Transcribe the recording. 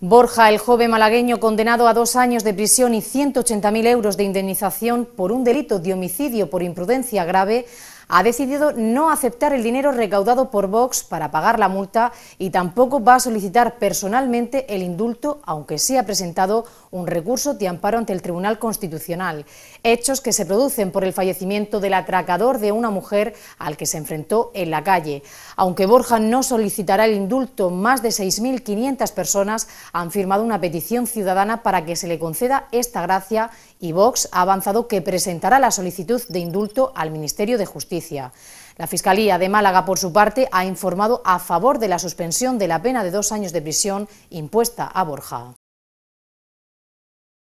Borja, el joven malagueño condenado a dos años de prisión y 180.000 euros de indemnización por un delito de homicidio por imprudencia grave, ha decidido no aceptar el dinero recaudado por Vox para pagar la multa y tampoco va a solicitar personalmente el indulto, aunque sí ha presentado un recurso de amparo ante el Tribunal Constitucional. Hechos que se producen por el fallecimiento del atracador de una mujer al que se enfrentó en la calle. Aunque Borja no solicitará el indulto, más de 6.500 personas han firmado una petición ciudadana para que se le conceda esta gracia y Vox ha avanzado que presentará la solicitud de indulto al Ministerio de Justicia. La Fiscalía de Málaga, por su parte, ha informado a favor de la suspensión de la pena de dos años de prisión impuesta a Borja.